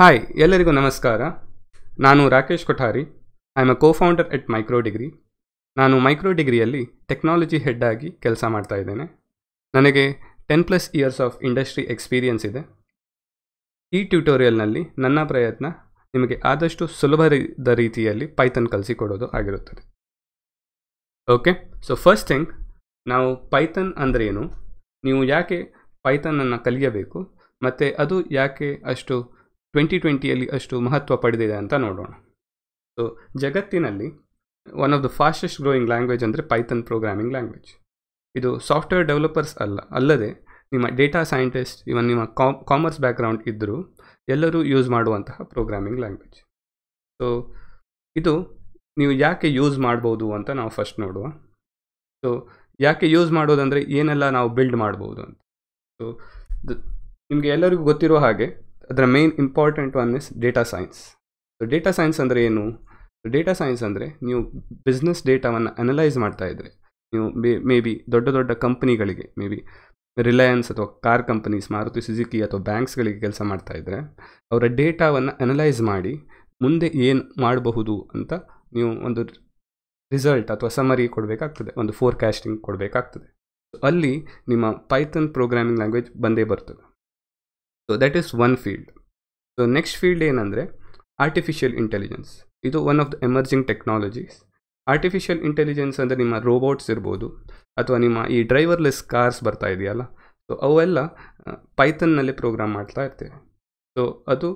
hi ಎಲ್ಲರಿಗೂ ನಮಸ್ಕಾರ ನಾನು Rakesh Kothari I am a co founder at micro degree ನಾನು ಮೈಕ್ರೋ ಡಿಗ್ರಿಯಲ್ಲಿ ಟೆಕ್ನಾಲಜಿ ಹೆಡ್ ಆಗಿ ಕೆಲಸ ಮಾಡ್ತಾ ಇದ್ದೇನೆ ನನಗೆ ten plus years of industry experience ಇದೆ ಈ ಟ್ಯೂಟೋರಿಯಲ್ನಲ್ಲಿ ನನ್ನ ಪ್ರಯತ್ನ ನಿಮಗೆ ಆದಷ್ಟು ಸುಲಭದ ರೀತಿಯಲ್ಲಿ ಪೈಥನ್ ಕಲಿಸಿಕೊಡೋದು ಆಗಿರುತ್ತದೆ ಓಕೆ ಸೊ ಫಸ್ಟ್ ಥಿಂಗ್ ನಾವು ಪೈಥನ್ ಅಂದ್ರೇನು ನೀವು ಯಾಕೆ ಪೈಥನನ್ನು ಕಲಿಯಬೇಕು ಮತ್ತು ಅದು ಯಾಕೆ ಅಷ್ಟು ಟ್ವೆಂಟಿ ಟ್ವೆಂಟಿಯಲ್ಲಿ ಅಷ್ಟು ಮಹತ್ವ ಪಡೆದಿದೆ ಅಂತ ನೋಡೋಣ ಸೊ ಜಗತ್ತಿನಲ್ಲಿ one of the fastest growing language ಅಂದರೆ ಪೈಥನ್ ಪ್ರೋಗ್ರಾಮಿಂಗ್ ಲ್ಯಾಂಗ್ವೇಜ್ ಇದು ಸಾಫ್ಟ್ವೇರ್ ಡೆವಲಪರ್ಸ್ ಅಲ್ಲ ಅಲ್ಲದೆ ನಿಮ್ಮ ಡೇಟಾ ಸೈಂಟಿಸ್ಟ್ ಇವನ್ ನಿಮ್ಮ ಕಾಮರ್ಸ್ ಬ್ಯಾಕ್ಗ್ರೌಂಡ್ ಇದ್ದರೂ ಎಲ್ಲರೂ ಯೂಸ್ ಮಾಡುವಂತಹ ಪ್ರೋಗ್ರಾಮಿಂಗ್ ಲ್ಯಾಂಗ್ವೇಜ್ ಸೊ ಇದು ನೀವು ಯಾಕೆ ಯೂಸ್ ಮಾಡ್ಬೋದು ಅಂತ ನಾವು ಫಸ್ಟ್ ನೋಡುವ ಸೊ ಯಾಕೆ ಯೂಸ್ ಮಾಡೋದಂದರೆ ಏನೆಲ್ಲ ನಾವು ಬಿಲ್ಡ್ ಮಾಡ್ಬೋದು ಅಂತ ಸೊ ನಿಮಗೆ ಎಲ್ಲರಿಗೂ ಗೊತ್ತಿರೋ ಹಾಗೆ ಅದರ main important one is data science data science ಅಂದರೆ ಏನು ಡೇಟಾ ಸೈನ್ಸ್ ಅಂದರೆ ನೀವು ಬಿಸ್ನೆಸ್ ಡೇಟಾವನ್ನು ಅನಲೈಸ್ ಮಾಡ್ತಾ ಇದ್ದರೆ ನೀವು ಮೇ ಮೇ ಬಿ ದೊಡ್ಡ ದೊಡ್ಡ ಕಂಪ್ನಿಗಳಿಗೆ ಮೇ ಬಿ ರಿಲಯನ್ಸ್ ಅಥವಾ ಕಾರ್ ಕಂಪನೀಸ್ ಮಾರುತಿ ಸುಜುಕಿ ಅಥವಾ ಬ್ಯಾಂಕ್ಸ್ಗಳಿಗೆ ಕೆಲಸ ಮಾಡ್ತಾ ಇದ್ದರೆ ಅವರ ಡೇಟಾವನ್ನು ಅನಲೈಸ್ ಮಾಡಿ ಮುಂದೆ ಏನು ಮಾಡಬಹುದು ಅಂತ ನೀವು ಒಂದು ರಿಸಲ್ಟ್ ಅಥವಾ ಸಮರಿ ಕೊಡಬೇಕಾಗ್ತದೆ ಒಂದು ಫೋರ್ಕಾಸ್ಟಿಂಗ್ ಕೊಡಬೇಕಾಗ್ತದೆ ಅಲ್ಲಿ ನಿಮ್ಮ ಪೈಥನ್ ಪ್ರೋಗ್ರಾಮಿಂಗ್ ಲ್ಯಾಂಗ್ವೇಜ್ ಬಂದೇ ಬರ್ತದೆ so that is one field so next field ಏನಂದರೆ ಆರ್ಟಿಫಿಷಿಯಲ್ ಇಂಟೆಲಿಜೆನ್ಸ್ ಇದು one of the emerging technologies artificial intelligence ಅಂದರೆ ನಿಮ್ಮ ರೋಬೋಟ್ಸ್ ಇರ್ಬೋದು ಅಥವಾ ನಿಮ್ಮ ಈ ಡ್ರೈವರ್ಲೆಸ್ ಕಾರ್ಸ್ ಬರ್ತಾ ಇದೆಯಲ್ಲ ಸೊ ಅವೆಲ್ಲ ಪೈಥನ್ನಲ್ಲಿ ಪ್ರೋಗ್ರಾಮ್ ಮಾಡ್ತಾ ಇರ್ತೇವೆ ಸೊ ಅದು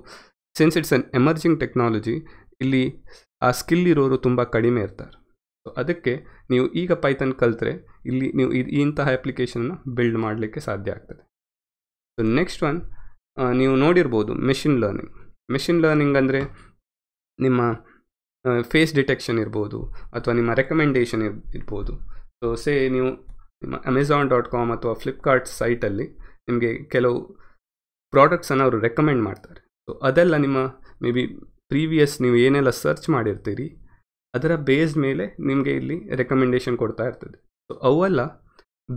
since it's an emerging technology ಇಲ್ಲಿ ಆ ಸ್ಕಿಲ್ ಇರೋರು ತುಂಬ ಕಡಿಮೆ ಇರ್ತಾರೆ ಸೊ ಅದಕ್ಕೆ ನೀವು ಈಗ ಪೈಥನ್ ಕಲಿತ್ರೆ ಇಲ್ಲಿ ನೀವು ಇದು ಇಂತಹ ಅಪ್ಲಿಕೇಶನ್ನ ಬಿಲ್ಡ್ ಮಾಡಲಿಕ್ಕೆ ಸಾಧ್ಯ ಆಗ್ತದೆ ಸೊ ನೆಕ್ಸ್ಟ್ ಒನ್ ನೀವು ನೋಡಿರ್ಬೋದು ಮೆಷಿನ್ ಲರ್ನಿಂಗ್ ಮೆಷಿನ್ ಲರ್ನಿಂಗ್ ಅಂದರೆ ನಿಮ್ಮ ಫೇಸ್ ಡಿಟೆಕ್ಷನ್ ಇರ್ಬೋದು ಅಥವಾ ನಿಮ್ಮ ರೆಕಮೆಂಡೇಷನ್ ಇರ್ ಇರ್ಬೋದು ಸೊ ಸೇ ನೀವು ನಿಮ್ಮ ಅಮೆಝಾನ್ ಡಾಟ್ ಕಾಮ್ ಅಥವಾ ಫ್ಲಿಪ್ಕಾರ್ಟ್ ಸೈಟಲ್ಲಿ ನಿಮಗೆ ಕೆಲವು ಪ್ರಾಡಕ್ಟ್ಸನ್ನು ಅವರು ರೆಕಮೆಂಡ್ ಮಾಡ್ತಾರೆ ಸೊ ಅದೆಲ್ಲ ನಿಮ್ಮ ಮೇ ಬಿ ಪ್ರೀವಿಯಸ್ ನೀವು ಏನೆಲ್ಲ ಸರ್ಚ್ ಮಾಡಿರ್ತೀರಿ ಅದರ ಬೇಸ್ ಮೇಲೆ ನಿಮಗೆ ಇಲ್ಲಿ ರೆಕಮೆಂಡೇಷನ್ ಕೊಡ್ತಾ ಇರ್ತದೆ ಸೊ ಅವೆಲ್ಲ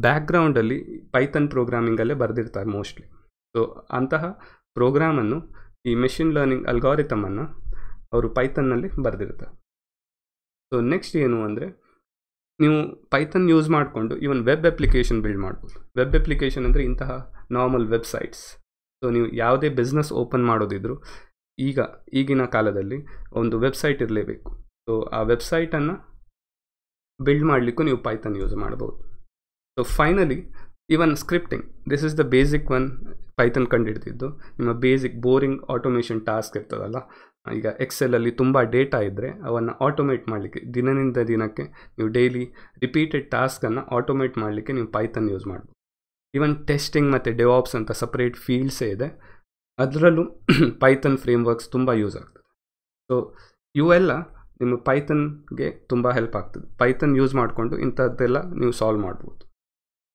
ಬ್ಯಾಕ್ಗ್ರೌಂಡಲ್ಲಿ ಪೈಥನ್ ಪ್ರೋಗ್ರಾಮಿಂಗಲ್ಲೇ ಬರೆದಿರ್ತಾರೆ ಮೋಸ್ಟ್ಲಿ ಸೊ ಅಂತಹ ಪ್ರೋಗ್ರಾಮನ್ನು ಈ ಮೆಷಿನ್ ಲರ್ನಿಂಗ್ ಅಲ್ಗಾರಿತಮನ್ನು ಅವರು ಪೈಥನ್ನಲ್ಲಿ ಬರೆದಿರ್ತಾರೆ ಸೊ ನೆಕ್ಸ್ಟ್ ಏನು ಅಂದರೆ ನೀವು ಪೈಥನ್ ಯೂಸ್ ಮಾಡಿಕೊಂಡು ಈವನ್ ವೆಬ್ ಅಪ್ಲಿಕೇಶನ್ ಬಿಲ್ಡ್ ಮಾಡ್ಬೋದು ವೆಬ್ ಅಪ್ಲಿಕೇಶನ್ ಅಂದರೆ ಇಂತಹ ನಾರ್ಮಲ್ ವೆಬ್ಸೈಟ್ಸ್ ಸೊ ನೀವು ಯಾವುದೇ ಬಿಸ್ನೆಸ್ ಓಪನ್ ಮಾಡೋದಿದ್ರು ಈಗ ಈಗಿನ ಕಾಲದಲ್ಲಿ ಒಂದು ವೆಬ್ಸೈಟ್ ಇರಲೇಬೇಕು ಸೊ ಆ ವೆಬ್ಸೈಟನ್ನು ಬಿಲ್ಡ್ ಮಾಡಲಿಕ್ಕೂ ನೀವು ಪೈಥನ್ ಯೂಸ್ ಮಾಡ್ಬೋದು so finally even scripting this is the basic one Python ಕಂಡಿಡ್ತಿದ್ದು ನಿಮ್ಮ ಬೇಸಿಕ್ ಬೋರಿಂಗ್ ಆಟೋಮೇಷನ್ ಟಾಸ್ಕ್ ಇರ್ತದಲ್ಲ ಈಗ ಎಕ್ಸೆಲಲ್ಲಿ ತುಂಬ ಡೇಟಾ ಇದ್ದರೆ ಅವನ್ನು ಆಟೋಮೇಟ್ ಮಾಡಲಿಕ್ಕೆ ದಿನದಿಂದ ದಿನಕ್ಕೆ ನೀವು ಡೈಲಿ ರಿಪೀಟೆಡ್ ಟಾಸ್ಕನ್ನು ಆಟೋಮೇಟ್ ಮಾಡಲಿಕ್ಕೆ ನೀವು ಪೈಥನ್ ಯೂಸ್ ಮಾಡ್ಬೋದು ಈವನ್ ಟೆಸ್ಟಿಂಗ್ ಮತ್ತು ಡೆವಾಪ್ಸ್ ಅಂತ ಸಪ್ರೇಟ್ ಫೀಲ್ಡ್ಸೇ ಇದೆ ಅದರಲ್ಲೂ ಪೈಥನ್ ಫ್ರೇಮ್ವರ್ಕ್ಸ್ ತುಂಬ ಯೂಸ್ ಆಗ್ತದೆ ಸೊ ಇವೆಲ್ಲ ನಿಮ್ಮ ಪೈಥನ್ಗೆ ತುಂಬ ಹೆಲ್ಪ್ ಆಗ್ತದೆ ಪೈಥನ್ ಯೂಸ್ ಮಾಡಿಕೊಂಡು ಇಂಥದ್ದೆಲ್ಲ ನೀವು ಸಾಲ್ವ್ ಮಾಡ್ಬೋದು